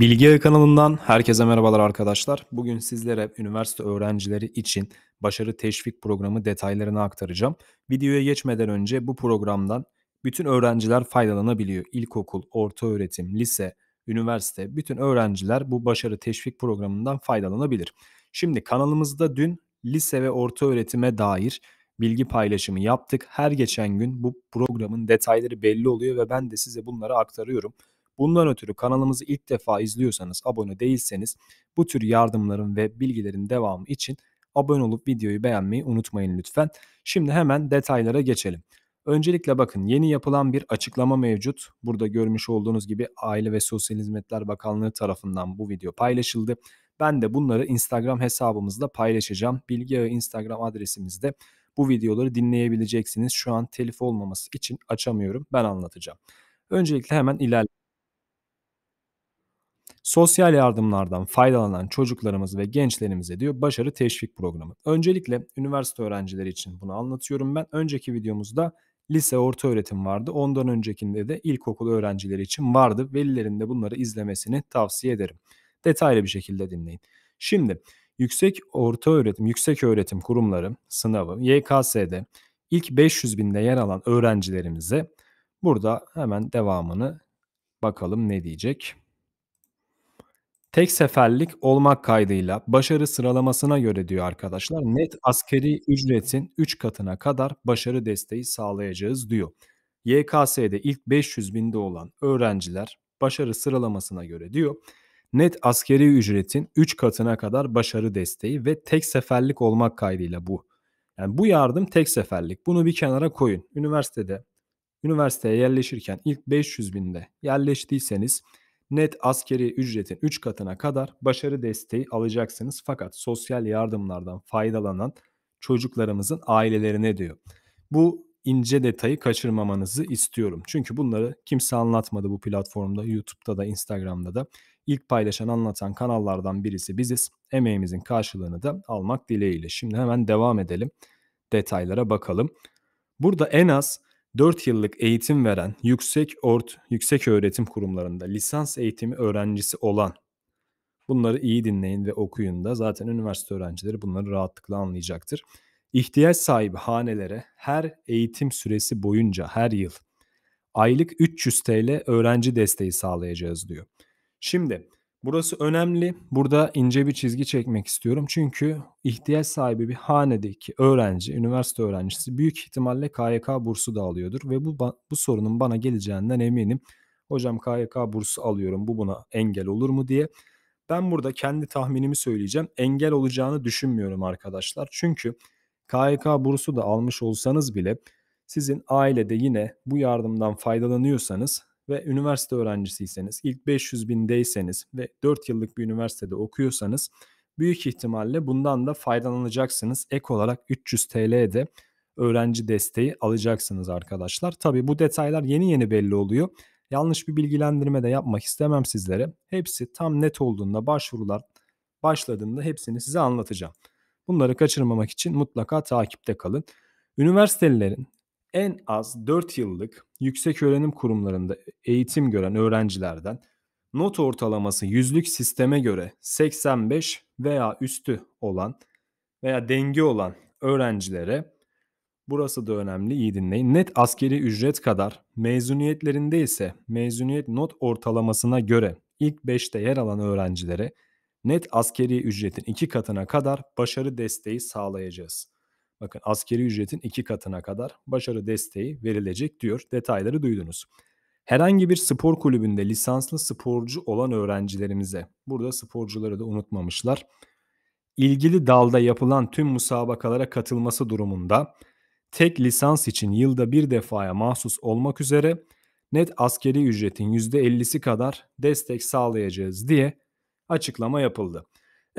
Bilgi kanalından herkese merhabalar arkadaşlar. Bugün sizlere üniversite öğrencileri için başarı teşvik programı detaylarını aktaracağım. Videoya geçmeden önce bu programdan bütün öğrenciler faydalanabiliyor. İlkokul, orta öğretim, lise, üniversite bütün öğrenciler bu başarı teşvik programından faydalanabilir. Şimdi kanalımızda dün lise ve orta öğretime dair bilgi paylaşımı yaptık. Her geçen gün bu programın detayları belli oluyor ve ben de size bunları aktarıyorum. Bundan ötürü kanalımızı ilk defa izliyorsanız, abone değilseniz bu tür yardımların ve bilgilerin devamı için abone olup videoyu beğenmeyi unutmayın lütfen. Şimdi hemen detaylara geçelim. Öncelikle bakın yeni yapılan bir açıklama mevcut. Burada görmüş olduğunuz gibi Aile ve Sosyal Hizmetler Bakanlığı tarafından bu video paylaşıldı. Ben de bunları Instagram hesabımızda paylaşacağım. Bilgi Ağı Instagram adresimizde bu videoları dinleyebileceksiniz. Şu an telif olmaması için açamıyorum. Ben anlatacağım. Öncelikle hemen ilerleyelim. Sosyal yardımlardan faydalanan çocuklarımız ve gençlerimize diyor başarı teşvik programı. Öncelikle üniversite öğrencileri için bunu anlatıyorum ben. Önceki videomuzda lise orta öğretim vardı. Ondan öncekinde de ilkokul öğrencileri için vardı. Velilerin de bunları izlemesini tavsiye ederim. Detaylı bir şekilde dinleyin. Şimdi yüksek orta öğretim, yüksek öğretim kurumları sınavı YKS'de ilk 500 binde yer alan öğrencilerimize burada hemen devamını bakalım ne diyecek. Tek seferlik olmak kaydıyla başarı sıralamasına göre diyor arkadaşlar net askeri ücretin 3 katına kadar başarı desteği sağlayacağız diyor. YKS'de ilk 500 binde olan öğrenciler başarı sıralamasına göre diyor net askeri ücretin 3 katına kadar başarı desteği ve tek seferlik olmak kaydıyla bu. Yani bu yardım tek seferlik. Bunu bir kenara koyun. Üniversitede, üniversiteye yerleşirken ilk 500 binde yerleştiyseniz net askeri ücretin 3 katına kadar başarı desteği alacaksınız. Fakat sosyal yardımlardan faydalanan çocuklarımızın ailelerine diyor. Bu ince detayı kaçırmamanızı istiyorum. Çünkü bunları kimse anlatmadı bu platformda. YouTube'da da Instagram'da da. İlk paylaşan anlatan kanallardan birisi biziz. Emeğimizin karşılığını da almak dileğiyle. Şimdi hemen devam edelim. Detaylara bakalım. Burada en az 4 yıllık eğitim veren yüksek ort, yüksek öğretim kurumlarında lisans eğitimi öğrencisi olan bunları iyi dinleyin ve okuyun da zaten üniversite öğrencileri bunları rahatlıkla anlayacaktır. İhtiyaç sahibi hanelere her eğitim süresi boyunca her yıl aylık 300 TL öğrenci desteği sağlayacağız diyor. Şimdi Burası önemli. Burada ince bir çizgi çekmek istiyorum. Çünkü ihtiyaç sahibi bir hanedeki öğrenci, üniversite öğrencisi büyük ihtimalle KYK bursu da alıyordur ve bu bu sorunun bana geleceğinden eminim. Hocam KYK bursu alıyorum. Bu buna engel olur mu diye. Ben burada kendi tahminimi söyleyeceğim. Engel olacağını düşünmüyorum arkadaşlar. Çünkü KYK bursu da almış olsanız bile sizin ailede yine bu yardımdan faydalanıyorsanız ve üniversite öğrencisiyseniz, ilk 500 bindeyseniz ve 4 yıllık bir üniversitede okuyorsanız büyük ihtimalle bundan da faydalanacaksınız. Ek olarak 300 TL'ye de öğrenci desteği alacaksınız arkadaşlar. Tabii bu detaylar yeni yeni belli oluyor. Yanlış bir bilgilendirme de yapmak istemem sizlere. Hepsi tam net olduğunda başvurular başladığında hepsini size anlatacağım. Bunları kaçırmamak için mutlaka takipte kalın. Üniversitelerin en az 4 yıllık yüksek öğrenim kurumlarında eğitim gören öğrencilerden not ortalaması yüzlük sisteme göre 85 veya üstü olan veya denge olan öğrencilere burası da önemli iyi dinleyin. Net askeri ücret kadar mezuniyetlerinde ise mezuniyet not ortalamasına göre ilk 5'te yer alan öğrencilere net askeri ücretin 2 katına kadar başarı desteği sağlayacağız. Bakın askeri ücretin iki katına kadar başarı desteği verilecek diyor. Detayları duydunuz. Herhangi bir spor kulübünde lisanslı sporcu olan öğrencilerimize, burada sporcuları da unutmamışlar, ilgili dalda yapılan tüm musabakalara katılması durumunda tek lisans için yılda bir defaya mahsus olmak üzere net askeri ücretin %50'si kadar destek sağlayacağız diye açıklama yapıldı.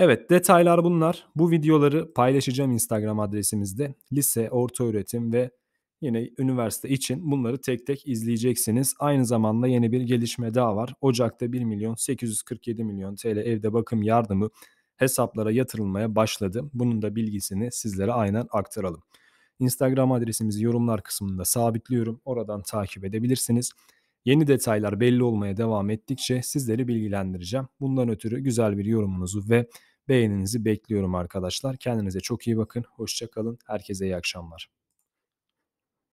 Evet detaylar bunlar. Bu videoları paylaşacağım Instagram adresimizde. Lise, orta öğretim ve yine üniversite için bunları tek tek izleyeceksiniz. Aynı zamanda yeni bir gelişme daha var. Ocak'ta 1 milyon 847 milyon TL evde bakım yardımı hesaplara yatırılmaya başladı. Bunun da bilgisini sizlere aynen aktaralım. Instagram adresimizi yorumlar kısmında sabitliyorum. Oradan takip edebilirsiniz. Yeni detaylar belli olmaya devam ettikçe sizleri bilgilendireceğim. Bundan ötürü güzel bir yorumunuzu ve Beğeninizi bekliyorum arkadaşlar. Kendinize çok iyi bakın. Hoşçakalın. Herkese iyi akşamlar.